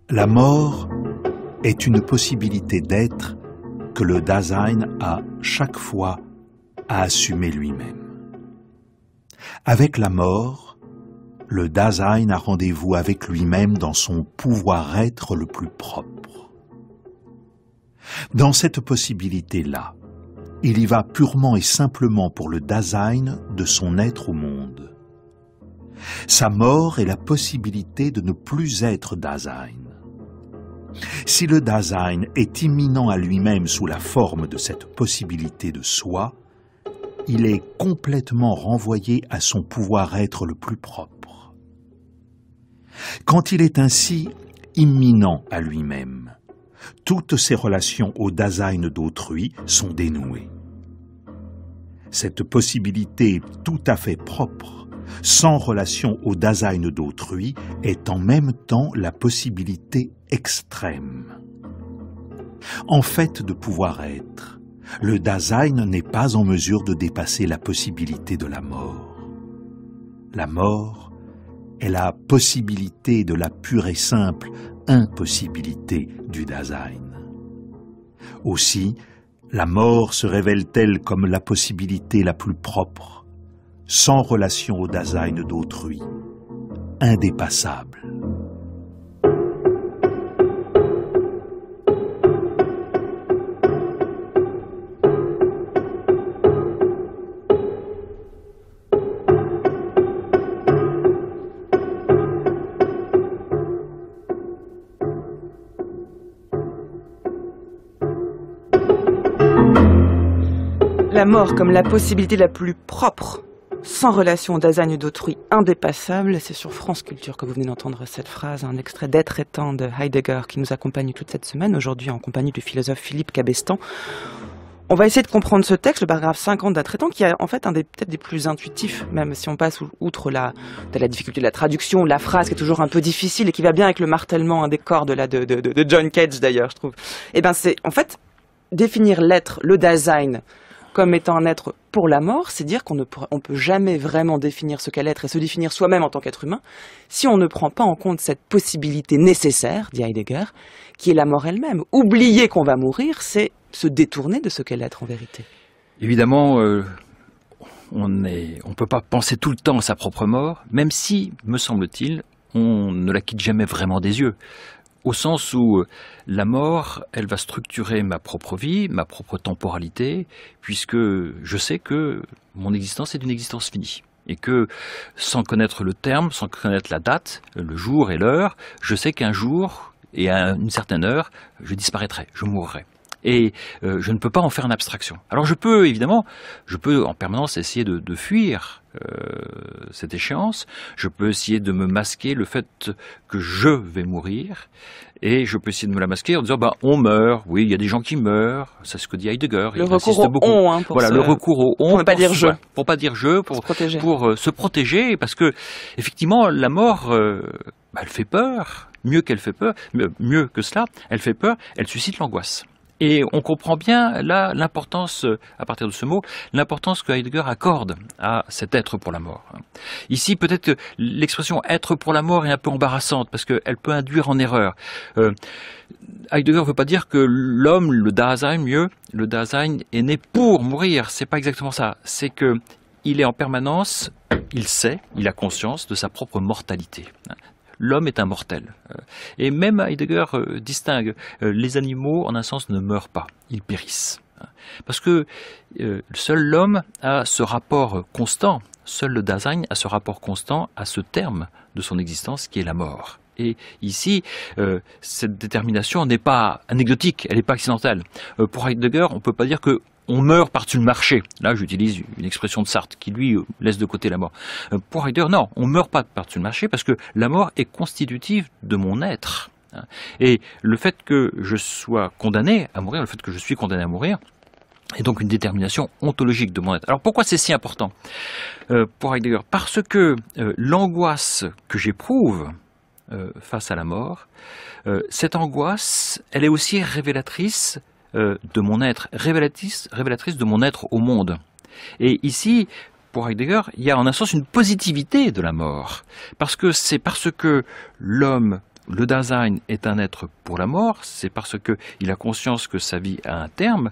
La mort est une possibilité d'être que le Dasein a chaque fois à assumer lui-même. Avec la mort, le Dasein a rendez-vous avec lui-même dans son pouvoir-être le plus propre. Dans cette possibilité-là, il y va purement et simplement pour le Dasein de son être au monde. Sa mort est la possibilité de ne plus être Dasein. Si le Dasein est imminent à lui-même sous la forme de cette possibilité de soi, il est complètement renvoyé à son pouvoir être le plus propre. Quand il est ainsi imminent à lui-même, toutes ses relations au Dasein d'autrui sont dénouées. Cette possibilité tout à fait propre, sans relation au Dasein d'autrui, est en même temps la possibilité extrême. En fait de pouvoir être, le Dasein n'est pas en mesure de dépasser la possibilité de la mort. La mort est la possibilité de la pure et simple impossibilité du Dasein. Aussi, la mort se révèle-t-elle comme la possibilité la plus propre, sans relation au Dasein d'autrui, indépassable. mort comme la possibilité la plus propre, sans relation d'asagne d'autrui indépassable, c'est sur France Culture que vous venez d'entendre cette phrase, un extrait d'être étant de Heidegger qui nous accompagne toute cette semaine, aujourd'hui en compagnie du philosophe Philippe Cabestan. On va essayer de comprendre ce texte, le paragraphe 50 d'un traitant, qui est en fait un des peut-être des plus intuitifs, même si on passe outre la, la difficulté de la traduction, la phrase qui est toujours un peu difficile et qui va bien avec le martèlement des cordes de, de John Cage d'ailleurs, je trouve. Et eh ben c'est en fait définir l'être, le design, comme étant un être pour la mort, c'est dire qu'on ne peut, jamais vraiment définir ce qu'est l'être et se définir soi-même en tant qu'être humain si on ne prend pas en compte cette possibilité nécessaire, dit Heidegger, qui est la mort elle-même. Oublier qu'on va mourir, c'est se détourner de ce qu'est l'être en vérité. Évidemment, euh, on ne peut pas penser tout le temps à sa propre mort, même si, me semble-t-il, on ne la quitte jamais vraiment des yeux au sens où euh, la mort, elle va structurer ma propre vie, ma propre temporalité, puisque je sais que mon existence est une existence finie. Et que sans connaître le terme, sans connaître la date, le jour et l'heure, je sais qu'un jour et à une certaine heure, je disparaîtrai, je mourrai. Et euh, je ne peux pas en faire une abstraction. Alors je peux, évidemment, je peux en permanence essayer de, de fuir euh, cette échéance, je peux essayer de me masquer le fait que je vais mourir, et je peux essayer de me la masquer en disant bah on meurt, oui il y a des gens qui meurent, c'est ce que dit Heidegger. Le il recours au beaucoup. on, hein, voilà le recours au on. Pour ne pas dire je. Pour pas dire je, pour se protéger. Euh, se protéger, parce que effectivement la mort, bah, elle fait peur, mieux qu'elle fait peur, mieux que cela, elle fait peur, elle suscite l'angoisse. Et on comprend bien là l'importance, à partir de ce mot, l'importance que Heidegger accorde à cet être pour la mort. Ici, peut-être l'expression être pour la mort est un peu embarrassante parce qu'elle peut induire en erreur. Euh, Heidegger ne veut pas dire que l'homme, le Dasein mieux, le Dasein est né pour mourir. C'est pas exactement ça. C'est que il est en permanence, il sait, il a conscience de sa propre mortalité l'homme est immortel. Euh, et même Heidegger euh, distingue euh, les animaux, en un sens, ne meurent pas, ils périssent. Hein. Parce que seul l'homme a ce rapport constant, seul le Dasein a ce rapport constant à ce terme de son existence qui est la mort. Et ici, cette détermination n'est pas anecdotique, elle n'est pas accidentelle. pour Heidegger, on ne peut pas dire que on meurt par-dessus le marché. Là, j'utilise une expression de Sartre qui, lui, euh, laisse de côté la mort. Euh, pour Heidegger, non, on ne meurt pas par-dessus le marché parce que la mort est constitutive de mon être. Hein. Et le fait que je sois condamné à mourir, le fait que je suis condamné à mourir, est donc une détermination ontologique de mon être. Alors pourquoi c'est si important euh, pour Heidegger Parce que l'angoisse que j'éprouve face à la mort, cette angoisse, elle est aussi révélatrice euh, de mon être, révélatrice, de mon être au monde. Et ici, pour Heidegger, il y a en un sens une positivité de la mort, parce que c'est parce que l'homme, le Dasein est un être pour la mort, c'est parce qu'il a conscience que sa vie a un terme,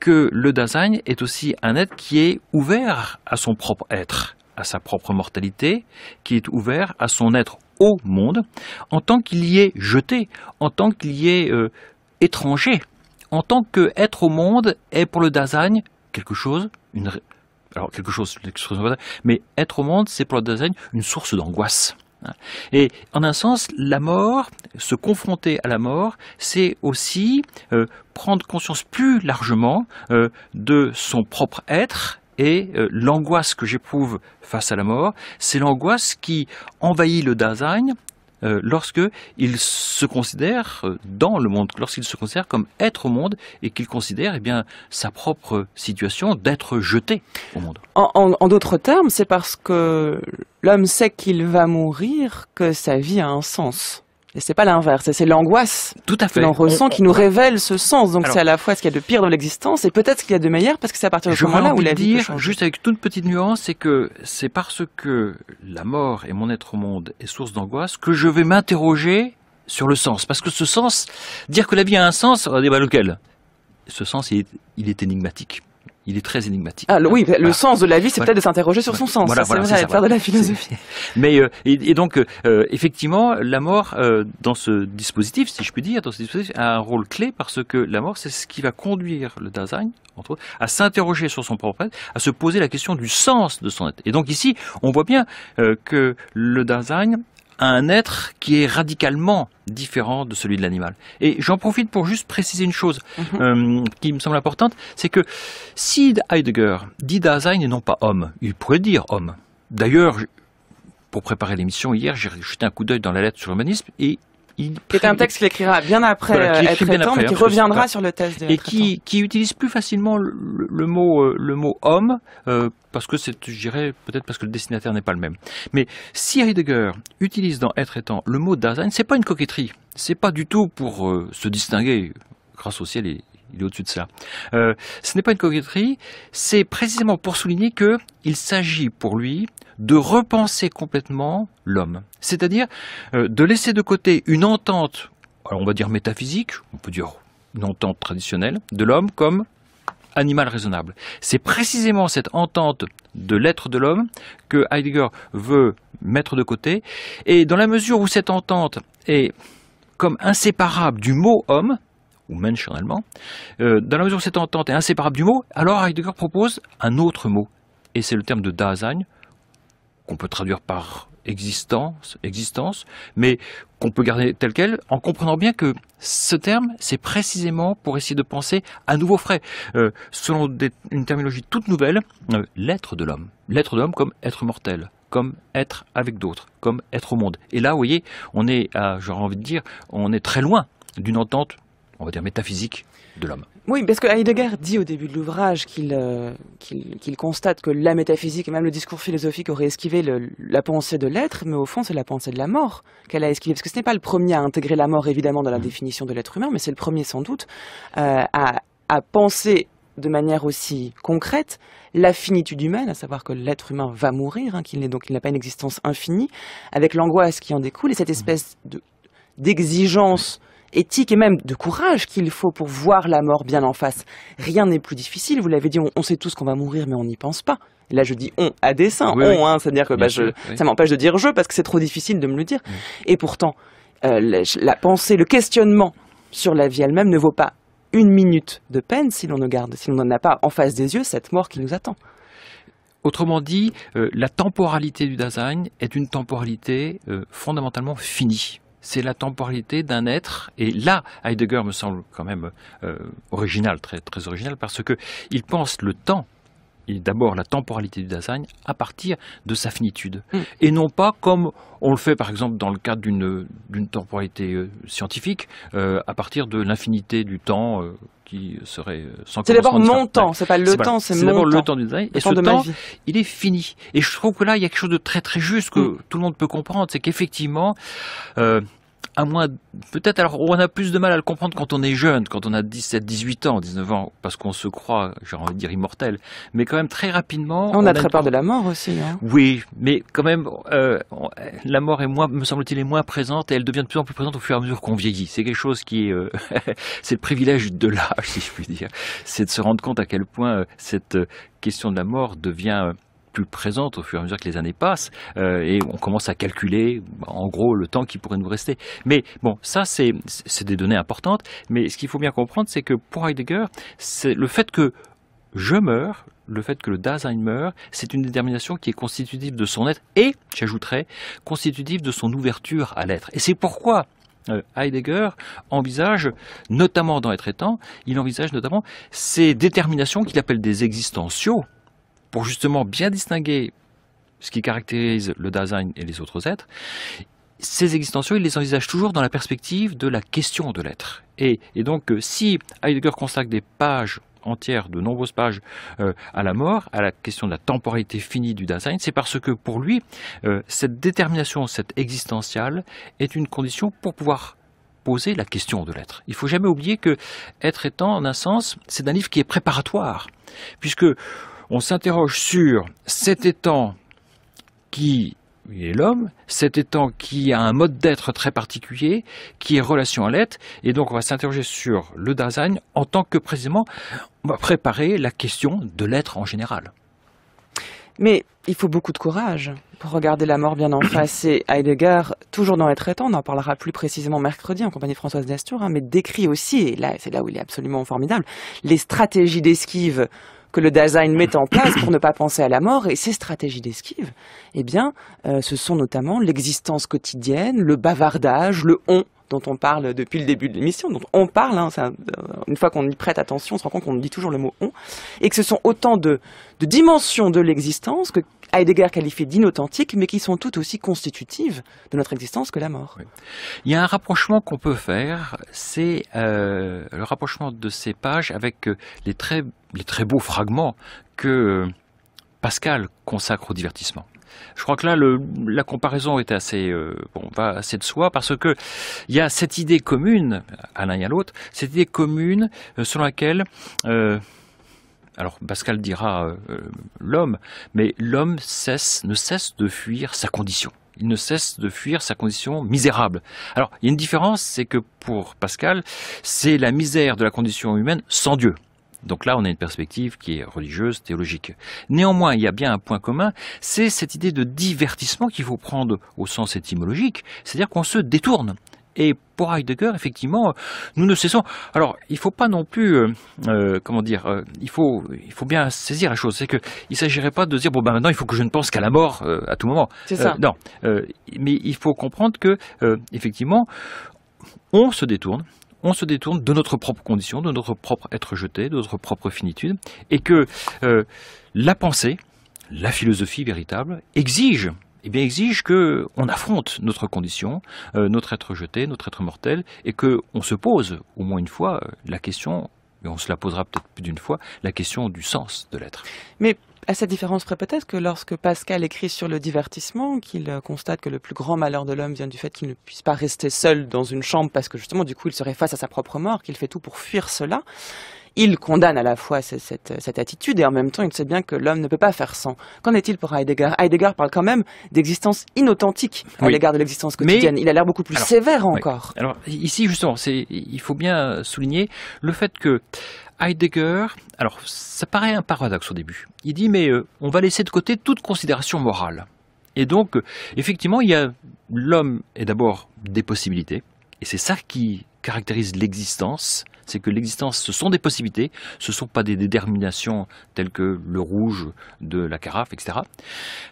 que le Dasein est aussi un être qui est ouvert à son propre être, à sa propre mortalité, qui est ouvert à son être au monde, en tant qu'il y est jeté, en tant qu'il y est euh, étranger en tant qu'être au monde est pour le Dasein quelque chose, alors quelque chose, mais être au monde, c'est pour le Dasein une source d'angoisse. Et en un sens, la mort, se confronter à la mort, c'est aussi euh, prendre conscience plus largement euh, de son propre être. Et euh, l'angoisse que j'éprouve face à la mort, c'est l'angoisse qui envahit le Dasein euh, lorsque il se considère euh, dans le monde, lorsqu'il se considère comme être au monde et qu'il considère eh bien, sa propre situation d'être jeté au monde. en d'autres termes, c'est parce que l'homme sait qu'il va mourir que sa vie a un sens. Et c'est pas l'inverse. C'est l'angoisse Tout à fait. que l'on ressent qui nous révèle ce sens. Donc c'est à la fois ce qu'il y a de pire dans l'existence et peut-être ce qu'il y a de meilleur parce que c'est à partir de ce moment-là où la vie. Dire, juste avec toute petite nuance, c'est que c'est parce que la mort et mon être au monde est source d'angoisse que je vais m'interroger sur le sens. Parce que ce sens, dire que la vie a un sens, on débat lequel ce sens, il est énigmatique il est très énigmatique. Ah, oui, le sens de la vie, c'est peut-être de s'interroger sur son sens. Voilà, ça, c'est faire de la philosophie. Mais euh, et, donc, euh, effectivement, la mort euh, dans ce dispositif, si je puis dire, dans ce dispositif, a un rôle clé parce que la mort, c'est ce qui va conduire le Dasein, entre autres, à s'interroger sur son propre être, à se poser la question du sens de son être. Et donc ici, on voit bien que le Dasein un être qui est radicalement différent de celui de l'animal. Et j'en profite pour juste préciser une chose mhm. euh, qui me semble importante, c'est que si Heidegger dit Dasein et non pas homme, il pourrait dire homme. D'ailleurs, pour préparer l'émission hier, j'ai jeté un coup d'œil dans la lettre sur l'humanisme et c'est est un texte qu'il écrira bien après euh, être mais qui hein, reviendra sur le texte de et qui, utilise plus facilement le, mot euh, le mot homme euh, parce que c'est, dirais peut-être parce que le destinataire n'est pas le même. Mais si Heidegger utilise dans Être étant le mot Dasein, c'est pas une coquetterie, c'est pas du tout pour se distinguer grâce au ciel et, il est au-dessus de cela. Euh, ce n'est pas une coquetterie, c'est précisément pour souligner qu'il s'agit pour lui de repenser complètement l'homme, c'est-à-dire euh, de laisser de côté une entente, on va dire métaphysique, on peut dire une entente traditionnelle de l'homme comme animal raisonnable. C'est précisément cette entente de l'être de l'homme que Heidegger veut mettre de côté, et dans la mesure où cette entente est comme inséparable du mot homme, ou Mensch en allemand, euh, dans la mesure où cette entente est inséparable du mot, alors Heidegger propose un autre mot. Et c'est le terme de Dasein, qu'on peut traduire par existence, existence, mais qu'on peut garder tel quel, en comprenant bien que ce terme, c'est précisément pour essayer de penser à nouveau frais, euh, selon une terminologie toute nouvelle, euh, l'être de l'homme. L'être de l'homme comme être mortel, comme être avec d'autres, comme être au monde. Et là, vous voyez, on est, j'aurais envie de dire, on est très loin d'une entente on va dire, métaphysique de l'homme. Oui, parce que Heidegger dit au début de l'ouvrage qu'il euh, constate que la métaphysique et même le discours philosophique aurait esquivé la pensée de l'être, mais au fond, c'est la pensée de la mort qu'elle a esquivée. Parce que ce n'est pas le premier à intégrer la mort, évidemment, dans la mm. définition de l'être humain, mais c'est le premier, sans doute, euh, à, penser de manière aussi concrète la finitude humaine, à savoir que l'être humain va mourir, hein, qu'il donc n'a pas une existence infinie, avec l'angoisse qui en découle et cette mm. espèce d'exigence éthique et même de courage qu'il faut pour voir la mort bien en face. Rien n'est plus difficile, vous l'avez dit, on, sait tous qu'on va mourir mais on n'y pense pas. Là, je dis on à dessein, on, hein, c'est-à-dire que bah, ça m'empêche de dire je parce que c'est trop difficile de me le dire. Et pourtant, euh, la, pensée, le questionnement sur la vie elle-même ne vaut pas une minute de peine si l'on ne garde, si l'on n'en a pas en face des yeux cette mort qui nous attend. Autrement dit, euh, la temporalité du design est une temporalité euh, fondamentalement finie c'est la temporalité d'un être. Et là, Heidegger me semble quand même euh, original, très, très original, parce que il pense le temps et d'abord la temporalité du Dasein à partir de sa finitude. Mm. Et non pas comme on le fait par exemple dans le cadre d'une, temporalité euh, scientifique, euh, à partir de l'infinité du temps qui serait sans C'est d'abord mon temps, c'est pas le c'est temps, c'est, d'abord le temps du Dasein. et ce temps, il est fini. Et je trouve que là, il y a quelque chose de très très juste que mm. tout le monde peut comprendre, c'est qu'effectivement, à peut-être, alors on a plus de mal à le comprendre quand on est jeune, quand on a 17, 18 ans, 19 ans, parce qu'on se croit, j'ai envie de dire, immortel. Mais quand même, très rapidement. On, a, très peur de la mort aussi. Hein. Oui, mais quand même, euh, la mort est moins, me semble-t-il, est moins présente et elle devient de plus en plus présente au fur et à mesure qu'on vieillit. C'est quelque chose qui euh, [LAUGHS] c'est le privilège de l'âge, si je puis dire. C'est de se rendre compte à quel point euh, cette question de la mort devient plus présente au fur et à mesure que les années passent, euh, et on commence à calculer en gros le temps qui pourrait nous rester. Mais bon, ça c'est des données importantes, mais ce qu'il faut bien comprendre, c'est que pour Heidegger, c'est le fait que je meurs, le fait que le Dasein meurt, c'est une détermination qui est constitutive de son être et, j'ajouterais, constitutive de son ouverture à l'être. Et c'est pourquoi euh, Heidegger envisage, notamment dans Être étant, il envisage notamment ces déterminations qu'il appelle des existentiaux, pour justement bien distinguer ce qui caractérise le Dasein et les autres êtres, ces existentiels, il les envisage toujours dans la perspective de la question de l'être. Et, donc, euh, si Heidegger consacre des pages entières, de nombreuses pages euh, à la mort, à la question de la temporalité finie du Dasein, c'est parce que pour lui, euh, cette détermination, cette existentielle, est une condition pour pouvoir poser la question de l'être. Il faut jamais oublier que être étant, en un sens, c'est un livre qui est préparatoire, puisque on s'interroge sur cet étant qui est l'homme, cet étant qui a un mode d'être très particulier, qui est relation à l'être, et donc on va s'interroger sur le Dasein en tant que précisément, on va préparer la question de l'être en général. Mais il faut beaucoup de courage pour regarder la mort bien en [COUGHS] face. Et Heidegger, toujours dans l'être étant, on en parlera plus précisément mercredi en compagnie de Françoise Dastur, hein, mais décrit aussi, et là c'est là où il est absolument formidable, les stratégies d'esquive que le design met en place pour ne pas penser à la mort et ces stratégies d'esquive, eh bien, euh, ce sont notamment l'existence quotidienne, le bavardage, le on dont on parle depuis le début de l'émission, dont on parle, hein, euh, une fois qu'on y prête attention, on se rend compte qu'on dit toujours le mot on, et que ce sont autant de dimensions de l'existence que, Heidegger qualifiés d'inauthentiques, mais qui sont tout aussi constitutives de notre existence que la mort. Il y a un rapprochement qu'on peut faire, c'est euh, le rapprochement de ces pages avec euh, les très, beaux fragments que euh, Pascal consacre au divertissement. Je crois que là, la comparaison est assez, va assez de soi parce que il y a cette idée commune à l'un et à l'autre, cette idée commune selon laquelle alors Pascal dira euh, euh, l'homme, mais l'homme ne cesse de fuir sa condition. Il ne cesse de fuir sa condition misérable. Alors, il y a une différence, c'est que pour Pascal, c'est la misère de la condition humaine sans Dieu. Donc là, on a une perspective qui est religieuse, théologique. Néanmoins, il y a bien un point commun, c'est cette idée de divertissement qu'il faut prendre au sens étymologique, c'est-à-dire qu'on se détourne. Et pour Heidegger, effectivement, nous ne cessons. Alors, il ne faut pas non plus, euh, euh, comment dire, euh, il, faut, il faut bien saisir la chose. C'est qu'il ne s'agirait pas de dire, bon, ben maintenant, il faut que je ne pense qu'à la mort à tout moment. C'est ça. non. mais il faut comprendre que, effectivement, on se détourne. On se détourne de notre propre condition, de notre propre être jeté, de notre propre finitude, et que la pensée, la philosophie véritable, exige eh bien, exige qu'on affronte notre condition, euh, notre être jeté, notre être mortel, et qu'on se pose au moins une fois euh, la question, et on se la posera peut-être plus d'une fois, la question du sens de l'être. Mais à cette différence près peut-être que lorsque Pascal écrit sur le divertissement, qu'il euh, constate que le plus grand malheur de l'homme vient du fait qu'il ne puisse pas rester seul dans une chambre parce que justement du coup il serait face à sa propre mort, qu'il fait tout pour fuir cela, il condamne à la fois cette, attitude et en même temps il sait bien que l'homme ne peut pas faire sans. Qu'en est-il pour Heidegger Heidegger parle quand même d'existence inauthentique à l'égard de l'existence quotidienne. il a l'air beaucoup plus sévère encore. Alors ici justement, il faut bien souligner le fait que Heidegger, alors ça paraît un paradoxe au début. Il dit mais euh, on va laisser de côté toute considération morale. Et donc, euh, effectivement, il y a l'homme est d'abord des possibilités, et c'est ça qui caractérise l'existence, c'est que l'existence, ce sont des possibilités, ce ne sont pas des déterminations telles que le rouge de la carafe, etc.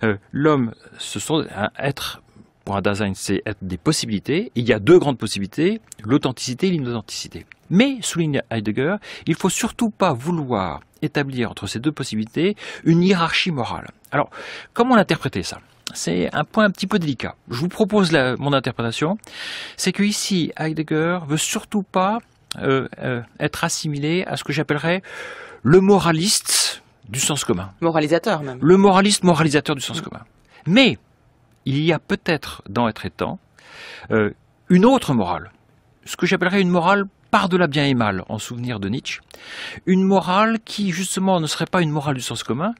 Euh, l'homme, ce sont être pour un Dasein, c'est être des possibilités. Il y a deux grandes possibilités, l'authenticité et l'inauthenticité. Mais, souligne Heidegger, il faut surtout pas vouloir établir entre ces deux possibilités une hiérarchie morale. Alors, comment l'interpréter ça C'est un point un petit peu délicat. Je vous propose mon interprétation, c'est que ici Heidegger veut surtout pas euh, euh, être assimilé à ce que j'appellerais le moraliste du sens commun. Moralisateur même. Le moraliste moralisateur du sens commun. Mais il y a peut-être dans être étant euh, une autre morale, ce que j'appellerais une morale par-delà bien et mal, en souvenir de Nietzsche, une morale qui justement ne serait pas une morale du sens commun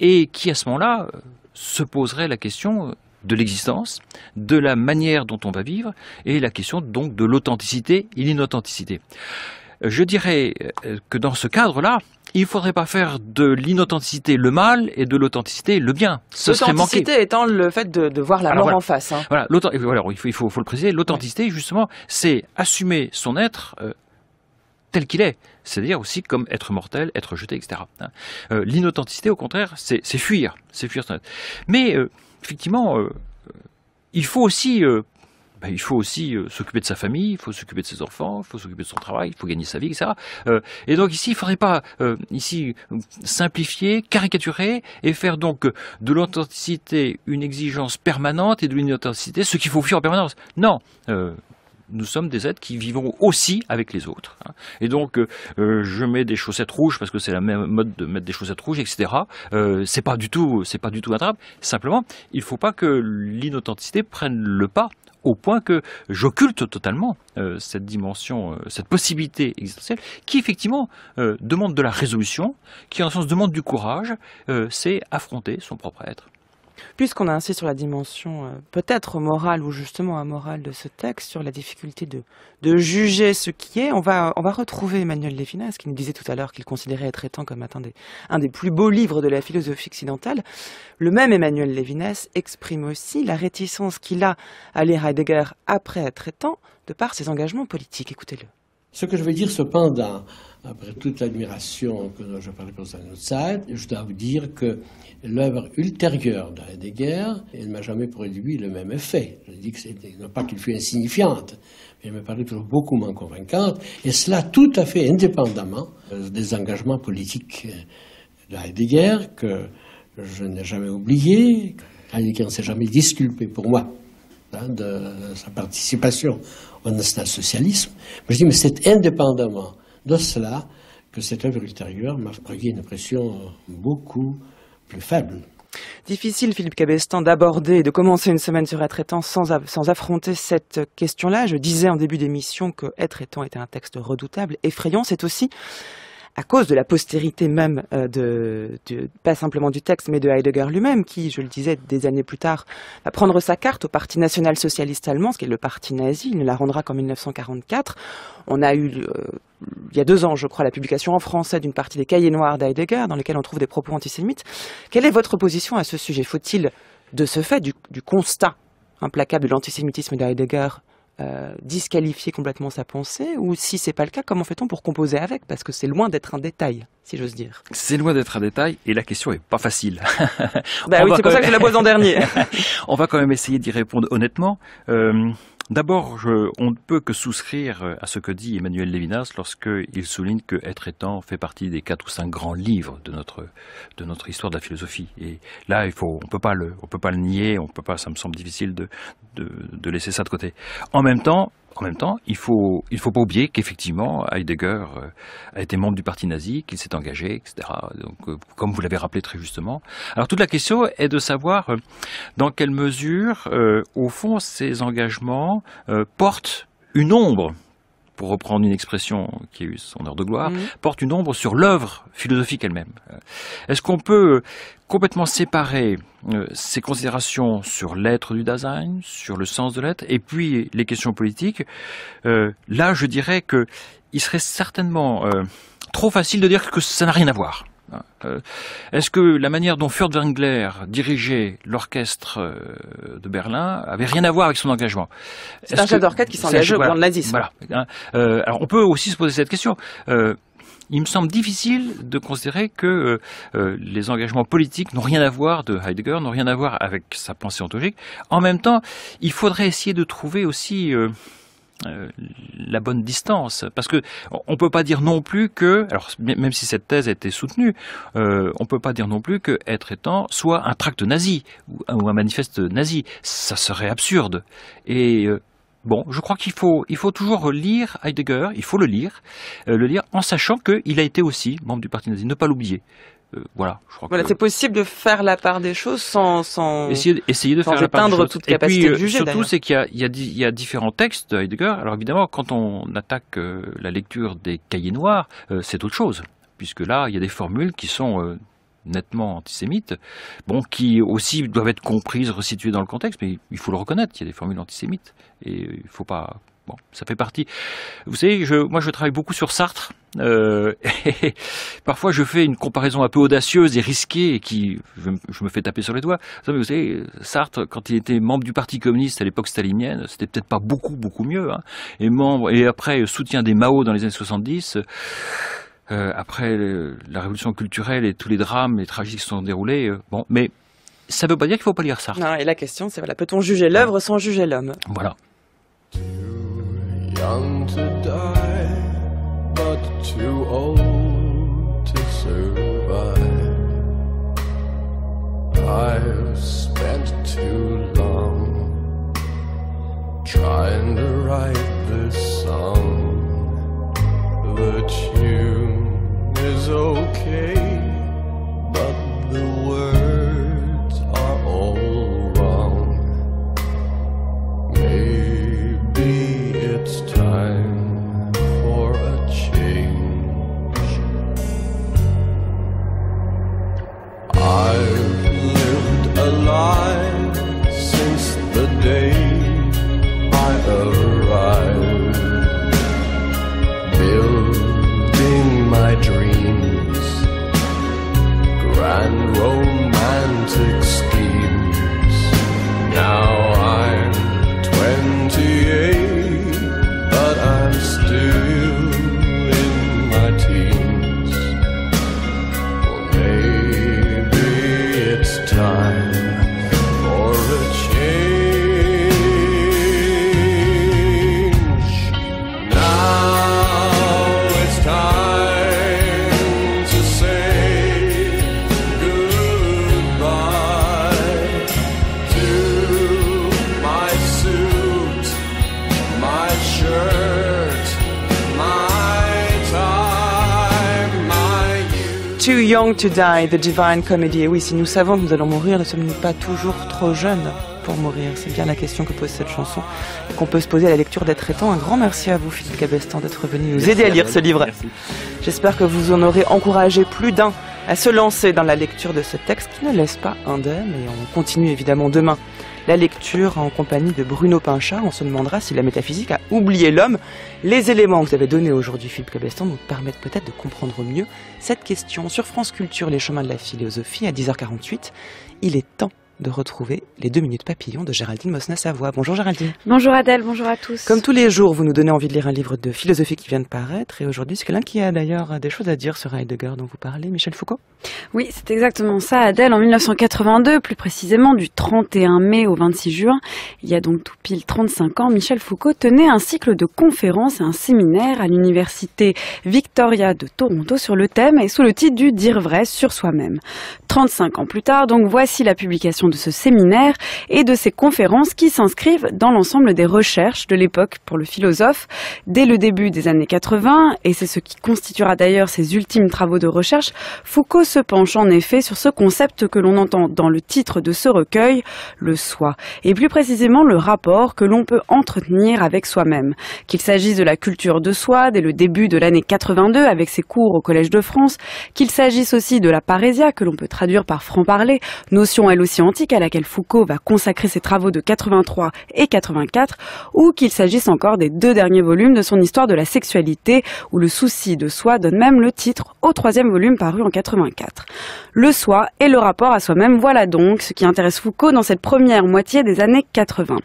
et qui à ce moment-là se poserait la question de l'existence, de la manière dont on va vivre, et la question donc de l'authenticité et l'inauthenticité. Euh, je dirais euh, que dans ce cadre-là, il ne faudrait pas faire de l'inauthenticité le mal et de l'authenticité le bien. Ce étant le fait de, voir la mort en face. Hein. Voilà, euh, il, faut, le préciser. L'authenticité, justement, c'est assumer son être tel qu'il est, c'est-à-dire aussi comme être mortel, être jeté, etc. Hein. L'inauthenticité, au contraire, c'est fuir, c'est fuir Mais effectivement, euh, euh, il faut aussi, euh, ben, il faut aussi s'occuper de sa famille, il faut s'occuper de ses enfants, il faut s'occuper de son travail, il faut gagner sa vie, etc. et donc ici, il ne faudrait pas ici simplifier, caricaturer et faire donc de l'authenticité une exigence permanente et de l'inauthenticité ce qu'il faut fuir en permanence. Non nous sommes des êtres qui vivons aussi avec les autres. Hein. Et donc, euh, euh, je mets des chaussettes rouges parce que c'est la même mode de mettre des chaussettes rouges, etc. Euh, c'est pas du tout, c'est pas du tout Simplement, il faut pas que l'inauthenticité prenne le pas au point que j'occulte totalement cette dimension, cette possibilité existentielle, qui effectivement demande de la résolution, qui en un sens demande du courage, c'est affronter son propre être. Puisqu'on a insisté sur la dimension euh, peut-être morale ou justement amorale de ce texte, sur la difficulté de, de juger ce qui est, on va, retrouver Emmanuel Levinas qui nous disait tout à l'heure qu'il considérait être étant comme un des, un des plus beaux livres de la philosophie occidentale. Le même Emmanuel Levinas exprime aussi la réticence qu'il a à lire Heidegger après être étant de par ses engagements politiques. Écoutez-le. Ce que je veux dire cependant, après toute l'admiration que je parlais pour Zanoutsad, je dois vous dire que l'œuvre ultérieure de Heidegger, elle m'a jamais produit le même effet. Je dis que c'était, non pas qu'il fût insignifiante, mais elle m'a paru toujours beaucoup moins convaincante, et cela tout à fait indépendamment des engagements politiques de que je n'ai jamais oublié. Heidegger ne s'est jamais disculpé pour moi hein, de sa participation au national-socialisme. Je dis, mais c'est indépendamment de cela que cette œuvre ultérieure m'a produit une impression beaucoup plus faible. Difficile, Philippe Cabestan, d'aborder et de commencer une semaine sur être étant sans, sans affronter cette question-là. Je disais en début d'émission que être étant était un texte redoutable, effrayant. C'est aussi à cause de la postérité même euh, de, pas simplement du texte, mais de Heidegger lui-même, qui, je le disais des années plus tard, va prendre sa carte au Parti national-socialiste allemand, ce qui est le parti nazi, il ne la rendra qu'en 1944. On a eu, euh, il y a deux ans, je crois, la publication en français d'une partie des cahiers noirs d'Heidegger, dans lesquels on trouve des propos antisémites. Quelle est votre position à ce sujet Faut-il, de ce fait, du, constat implacable de l'antisémitisme d'Heidegger euh, disqualifier complètement sa pensée Ou si c'est pas le cas, comment fait-on pour composer avec Parce que c'est loin d'être un détail, si j'ose dire. C'est loin d'être un détail et la question est pas facile. [LAUGHS] Bah c'est pour ça que je la pose en dernier. [LAUGHS] On va quand même essayer d'y répondre honnêtement. Euh, D'abord, on ne peut que souscrire euh, à ce que dit Emmanuel Levinas lorsqu'il souligne que Être et temps fait partie des quatre ou cinq grands livres de notre, de notre histoire de la philosophie. Et là, il faut, on ne peut pas le nier, on peut pas, ça me semble difficile de, de, de laisser ça de côté. En même temps, en même temps, il ne faut, il faut pas oublier qu'effectivement, Heidegger euh, a été membre du parti nazi, qu'il s'est engagé, etc. Donc, euh, comme vous l'avez rappelé très justement. Alors, toute la question est de savoir euh, dans quelle mesure, au fond, ces engagements portent une ombre pour reprendre une expression qui a eu son heure de gloire, mm. porte une ombre sur l'œuvre philosophique elle-même. Euh, est-ce qu'on peut euh, complètement séparer euh, ces considérations sur l'être du Dasein, sur le sens de l'être, et puis les questions politiques Là, je dirais qu'il serait certainement trop facile de dire que ça n'a rien à voir. Ah, euh, est-ce que la manière dont Furtwängler dirigeait l'orchestre euh, de Berlin avait rien à voir avec son engagement C'est un chef d'orchestre qui s'engage au nazisme. Hein, euh, alors on peut aussi se poser cette question. il me semble difficile de considérer que les engagements politiques n'ont rien à voir de Heidegger, n'ont rien à voir avec sa pensée ontologique. En même temps, il faudrait essayer de trouver aussi la bonne distance. Parce que on peut pas dire non plus que, alors même si cette thèse a été soutenue, euh, on ne peut pas dire non plus que être étant soit un tract nazi ou, un manifeste nazi. Ça serait absurde. Et euh, Bon, je crois qu'il faut, il faut toujours lire Heidegger, il faut le lire, euh, le lire en sachant qu'il a été aussi membre du Parti nazi, ne pas l'oublier. Euh, voilà, je crois que... c'est possible de faire la part des choses sans sans essayer, de faire toute capacité Et puis, de euh, juger, surtout, c'est qu'il y a, différents textes de Heidegger. Alors évidemment, quand on attaque euh, la lecture des cahiers noirs, c'est autre chose, puisque là, il y a des formules qui sont nettement antisémites, bon, qui aussi doivent être comprises, resituées dans le contexte, mais il faut le reconnaître, il y a des formules antisémites, et il ne faut pas Bon, ça fait partie. Vous savez, je, moi je travaille beaucoup sur Sartre. Euh, [LAUGHS] et parfois je fais une comparaison un peu audacieuse et risquée et qui, je, me fais taper sur les doigts. vous savez, Sartre, quand il était membre du Parti communiste à l'époque stalinienne, c'était peut-être pas beaucoup, beaucoup mieux. Hein. et, membre, et après, soutien des Mao dans les années 70. Euh, après la révolution culturelle et tous les drames, et tragiques qui se sont déroulés. Euh, bon, mais ça ne veut pas dire qu'il ne faut pas lire Sartre. Non, et la question, c'est voilà, peut-on juger l'œuvre sans juger l'homme Voilà. young to die, but too old to survive. I've spent too long trying to write this song. The tune is okay, but the words. to Die, The Divine Comedy. Et oui, si nous savons que nous allons mourir, ne sommes-nous pas toujours trop jeunes pour mourir C'est bien la question que pose cette chanson qu'on peut se poser à la lecture d'être étant. Un grand merci à vous, Philippe Cabestan, d'être venu nous aider à lire ce livre. J'espère que vous en aurez encouragé plus d'un à se lancer dans la lecture de ce texte qui ne laisse pas indemne. Et on continue évidemment demain la lecture en compagnie de Bruno Pinchard, On se demandera si la métaphysique a oublié l'homme. Les éléments que vous avez donnés aujourd'hui, Philippe Cabestan, nous permettent peut-être de comprendre mieux cette question. Sur France Culture, les chemins de la philosophie, à 10h48, il est temps de retrouver les deux minutes papillon » de Géraldine Mosna-Savoie. Bonjour Géraldine. Bonjour Adèle, bonjour à tous. Comme tous les jours, vous nous donnez envie de lire un livre de philosophie qui vient de paraître. Et aujourd'hui, c'est quelqu'un qui a d'ailleurs euh, des choses à dire sur Heidegger dont vous parlez, Michel Foucault. Oui, c'est exactement ça, Adèle. En 1982, plus précisément du 31 mai au 26 juin, il y a donc tout pile 35 ans, Michel Foucault tenait un cycle de conférences et un séminaire à l'université Victoria de Toronto sur le thème et sous le titre du Dire vrai sur soi-même. 35 ans plus tard, donc voici la publication de ce séminaire et de ses conférences qui s'inscrivent dans l'ensemble des recherches de l'époque pour le philosophe dès le début des années 80, et c'est ce qui constituera d'ailleurs ses ultimes travaux de recherche, Foucault se penche en effet sur ce concept que l'on entend dans le titre de ce recueil, le soi, et plus précisément le rapport que l'on peut entretenir avec soi-même. Qu'il s'agisse de la culture de soi dès le début de l'année 82 avec ses cours au Collège de France, qu'il s'agisse aussi de la parésia que l'on peut traduire par franc-parler, notion elle aussi à laquelle Foucault va consacrer ses travaux de 83 et 84, ou qu'il s'agisse encore des deux derniers volumes de son histoire de la sexualité, où le souci de soi donne même le titre au troisième volume paru en 84. Le soi et le rapport à soi-même, voilà donc ce qui intéresse Foucault dans cette première moitié des années 80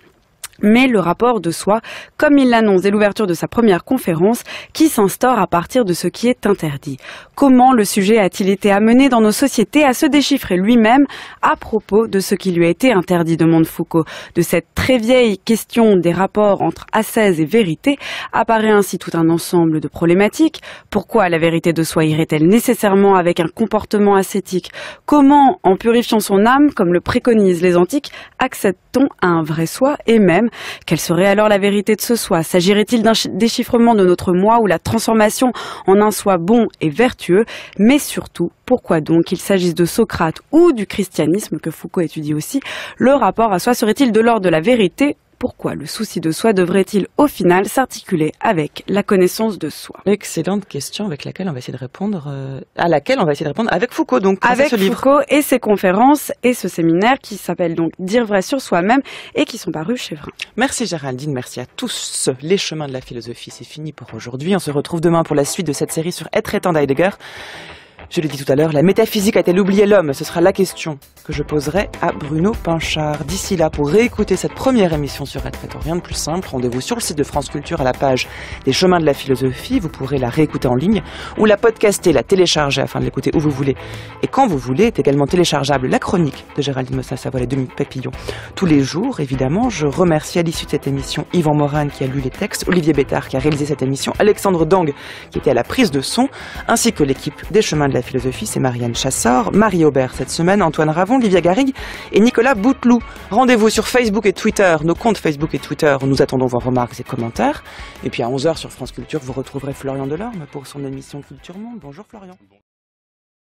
mais le rapport de soi, comme il l'annonce dès l'ouverture de sa première conférence, qui s'instaure à partir de ce qui est interdit. Comment le sujet a-t-il été amené dans nos sociétés à se déchiffrer lui-même à propos de ce qui lui a été interdit, demande Foucault. De cette très vieille question des rapports entre ascèse et vérité apparaît ainsi tout un ensemble de problématiques. Pourquoi la vérité de soi irait-elle nécessairement avec un comportement ascétique Comment, en purifiant son âme, comme le préconisent les antiques, accède-t-on à un vrai soi et même quelle serait alors la vérité de ce soi S'agirait-il d'un déchiffrement de notre moi ou la transformation en un soi bon et vertueux Mais surtout, pourquoi donc, qu'il s'agisse de Socrate ou du christianisme que Foucault étudie aussi, le rapport à soi serait-il de l'ordre de la vérité pourquoi le souci de soi devrait-il au final s'articuler avec la connaissance de soi Excellente question avec laquelle on va essayer de répondre, euh, à laquelle on va essayer de répondre avec Foucault donc. Avec ce livre. Foucault et ses conférences et ce séminaire qui s'appelle donc Dire vrai sur soi-même et qui sont parus chez Vrin. Merci Géraldine, merci à tous. Les chemins de la philosophie, c'est fini pour aujourd'hui. On se retrouve demain pour la suite de cette série sur Être et Heidegger. Je l'ai dit tout à l'heure, la métaphysique a-t-elle oublié l'homme Ce sera la question que je poserai à Bruno Pinchard. D'ici là, pour réécouter cette première émission sur Red rien de plus simple, rendez-vous sur le site de France Culture à la page des chemins de la philosophie. Vous pourrez la réécouter en ligne ou la podcaster, la télécharger afin de l'écouter où vous voulez et quand vous voulez. Est également téléchargeable la chronique de Géraldine à voilà voilà, demi papillon. Tous les jours, évidemment, je remercie à l'issue de cette émission Yvan Morane qui a lu les textes, Olivier Bétard qui a réalisé cette émission, Alexandre Dang qui était à la prise de son, ainsi que l'équipe des chemins de la philosophie, c'est Marianne Chassor, Marie Aubert cette semaine, Antoine Ravon, Livia Garrigue et Nicolas Bouteloup. Rendez-vous sur Facebook et Twitter, nos comptes Facebook et Twitter. Nous attendons vos remarques et commentaires. Et puis à 11h sur France Culture, vous retrouverez Florian Delorme pour son émission Culture Monde. Bonjour Florian.